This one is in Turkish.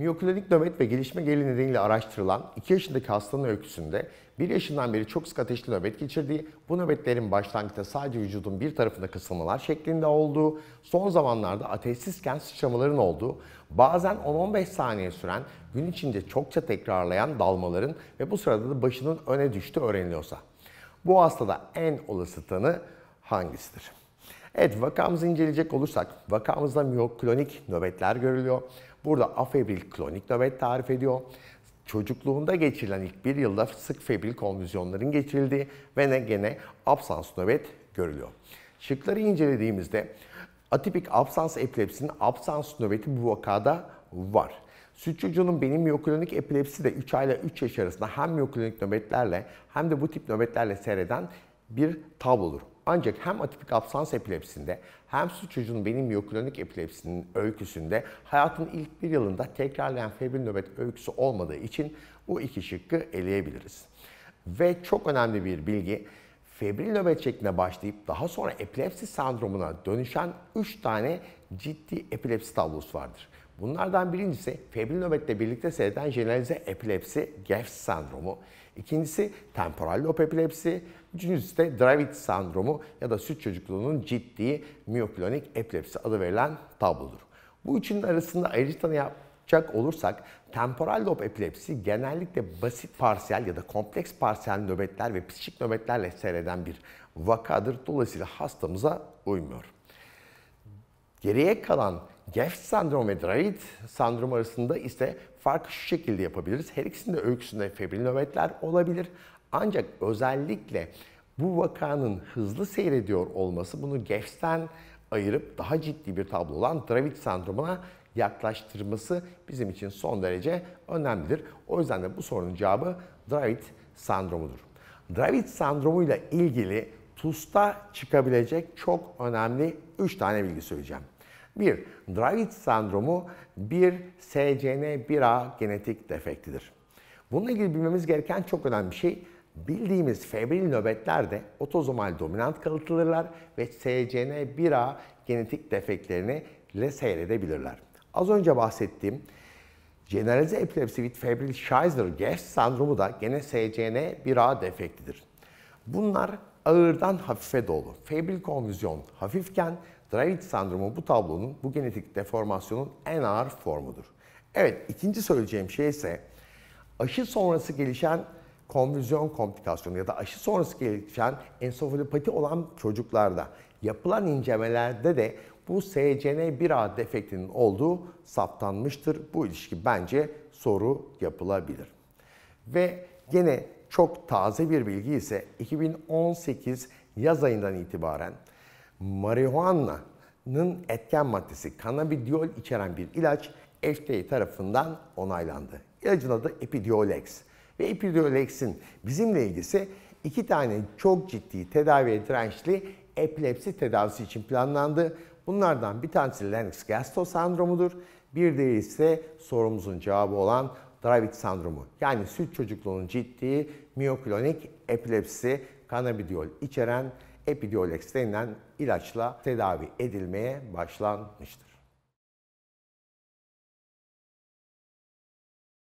Miyoklonik nöbet ve gelişme geri nedeniyle araştırılan 2 yaşındaki hastanın öyküsünde 1 yaşından beri çok sık ateşli nöbet geçirdiği, bu nöbetlerin başlangıçta sadece vücudun bir tarafında kısılmalar şeklinde olduğu, son zamanlarda ateşsizken sıçramaların olduğu, bazen 10-15 saniye süren, gün içinde çokça tekrarlayan dalmaların ve bu sırada da başının öne düştüğü öğreniliyorsa. Bu hastada en olası tanı hangisidir? Evet vakamızı inceleyecek olursak vakamızda miyoklonik nöbetler görülüyor. Burada afebril klonik nöbet tarif ediyor. Çocukluğunda geçirilen ilk bir yılda sık febril konvüzyonların geçirildiği ve ne gene absans nöbet görülüyor. Şıkları incelediğimizde atipik absans epilepsinin absans nöbeti bu vakada var. Süt çocuğunun benim miyoklonik epilepsi de 3 ayla 3 yaş arasında hem miyoklonik nöbetlerle hem de bu tip nöbetlerle seyreden bir tablodur. Ancak hem atipik absans epilepsinde hem su çocuğun benim miyoklonik epilepsinin öyküsünde hayatın ilk bir yılında tekrarlayan febril nöbet öyküsü olmadığı için bu iki şıkkı eleyebiliriz. Ve çok önemli bir bilgi, febril nöbet şeklinde başlayıp daha sonra epilepsi sendromuna dönüşen 3 tane ciddi epilepsi tablosu vardır. Bunlardan birincisi febril nöbetle birlikte seyreden jeneralize epilepsi, GEFS sendromu. İkincisi temporal lob epilepsi. Üçüncüsü de Dravet sendromu ya da süt çocukluğunun ciddi miyoklonik epilepsi adı verilen tablodur. Bu üçünün arasında ayrıca yapacak olursak temporal lob epilepsi genellikle basit parsiyel ya da kompleks parsiyel nöbetler ve psikik nöbetlerle seyreden bir vakadır. Dolayısıyla hastamıza uymuyor. Geriye kalan Geff sendromu ve Dravet sendromu arasında ise farkı şu şekilde yapabiliriz. Her ikisinde öyküsünde febril nöbetler olabilir. Ancak özellikle bu vakanın hızlı seyrediyor olması bunu Geff'ten ayırıp daha ciddi bir tablo olan Dravet sendromuna yaklaştırması bizim için son derece önemlidir. O yüzden de bu sorunun cevabı Dravet sendromudur. Dravet sendromuyla ilgili TUS'ta çıkabilecek çok önemli 3 tane bilgi söyleyeceğim. 1. Dravet sendromu bir SCN1A genetik defektidir. Bununla ilgili bilmemiz gereken çok önemli bir şey. Bildiğimiz febril nöbetlerde otozomal dominant kalıtılırlar ve SCN1A genetik defektlerini ile seyredebilirler. Az önce bahsettiğim generalize epilepsi with febril Scheizler-Gerst sendromu da gene SCN1A defektidir. Bunlar ağırdan hafife dolu. Febril konvüzyon hafifken Dravet sendromu bu tablonun, bu genetik deformasyonun en ağır formudur. Evet, ikinci söyleyeceğim şey ise aşı sonrası gelişen konvüzyon komplikasyonu ya da aşı sonrası gelişen ensofalopati olan çocuklarda yapılan incemelerde de bu SCN1A defektinin olduğu saptanmıştır. Bu ilişki bence soru yapılabilir. Ve gene çok taze bir bilgi ise 2018 yaz ayından itibaren marihuana'nın etken maddesi kanabidiol içeren bir ilaç FDA tarafından onaylandı. İlacın adı Epidiolex ve Epidiolex'in bizimle ilgisi iki tane çok ciddi tedaviye dirençli epilepsi tedavisi için planlandı. Bunlardan bir tanesi Lennox-Gastaut sendromudur. Bir diğeri ise sorumuzun cevabı olan Dravet sendromu yani süt çocukluğunun ciddi miyoklonik epilepsi kanabidiol içeren Epidiolex denilen ilaçla tedavi edilmeye başlanmıştır.